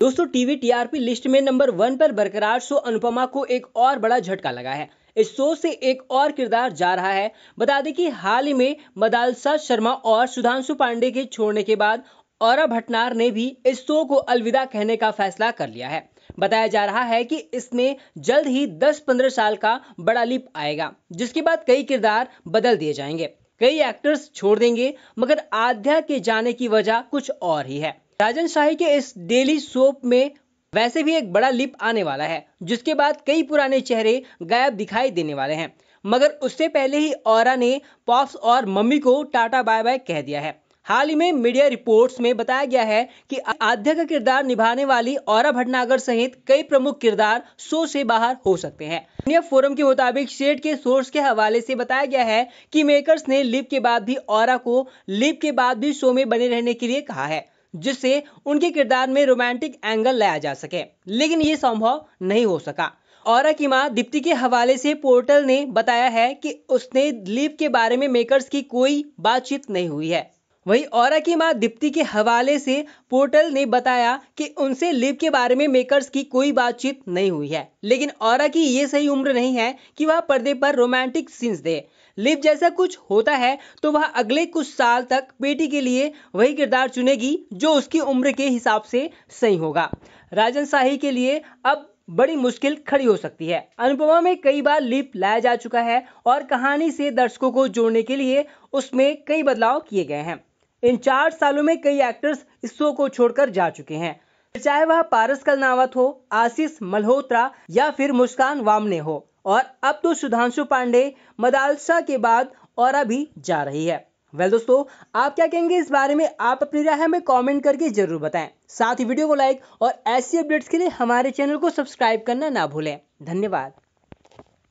दोस्तों TV TRP list में number one पर बरकरार शो अनुपमा को एक और बड़ा झटका लगा है इस शो से एक और किरदार जा रहा है बता दें कि हाल ही में मदालसा शर्मा और सुधांशु पांडे के छोड़ने के बाद और भटनार ने भी इस शो को अलविदा कहने का फैसला कर लिया है बताया जा रहा है कि इसमें जल्द ही 10-15 साल का बड़ा लिप आएगा जिसके बाद कई किरदार बदल दिए जाएंगे कई एक्टर्स छोड़ देंगे मगर आध्या के जाने की वजह कुछ और ही है राजन शाही के इस डेली सोप में वैसे भी एक बड़ा लिप आने वाला है जिसके बाद कई पुराने चेहरे गायब दिखाई देने वाले हैं मगर उससे पहले ही और ने पॉप्स और मम्मी को टाटा बाय बाय कह दिया है हाल ही में मीडिया रिपोर्ट्स में बताया गया है कि आध्या का किरदार निभाने वाली और भटनागर सहित कई प्रमुख किरदार शो से बाहर हो सकते हैं इंडिया फोरम के मुताबिक शेड के सोर्स के हवाले से बताया गया है कि मेकर्स ने लिप के बाद भी और को लिप के बाद भी शो में बने रहने के लिए कहा है जिससे उनके किरदार में रोमांटिक एंगल लाया जा सके लेकिन ये संभव नहीं हो सका और की माँ दीप्ति के हवाले से पोर्टल ने बताया है कि उसने दिलीप के बारे में मेकर्स की कोई बातचीत नहीं हुई है वहीं और की मां दीप्ति के हवाले से पोर्टल ने बताया कि उनसे लिव के बारे में मेकर्स की कोई बातचीत नहीं हुई है लेकिन और की ये सही उम्र नहीं है कि वह पर्दे पर रोमांटिक सीन्स दे लिव जैसा कुछ होता है तो वह अगले कुछ साल तक बेटी के लिए वही किरदार चुनेगी जो उसकी उम्र के हिसाब से सही होगा राजन शाही के लिए अब बड़ी मुश्किल खड़ी हो सकती है अनुपमा में कई बार लिप लाया जा चुका है और कहानी से दर्शकों को जोड़ने के लिए उसमें कई बदलाव किए गए हैं इन चार सालों में कई एक्टर्स इस शो को छोड़कर जा चुके हैं चाहे वह पारस कलनावत हो आशीष मल्होत्रा या फिर मुस्कान वामने हो और अब तो सुधांशु पांडे मदालसा के बाद और भी जा रही है वेल दोस्तों आप क्या कहेंगे इस बारे में आप अपनी राय हमें कमेंट करके जरूर बताएं साथ ही वीडियो को लाइक और ऐसी अपडेट्स के लिए हमारे चैनल को सब्सक्राइब करना ना भूलें धन्यवाद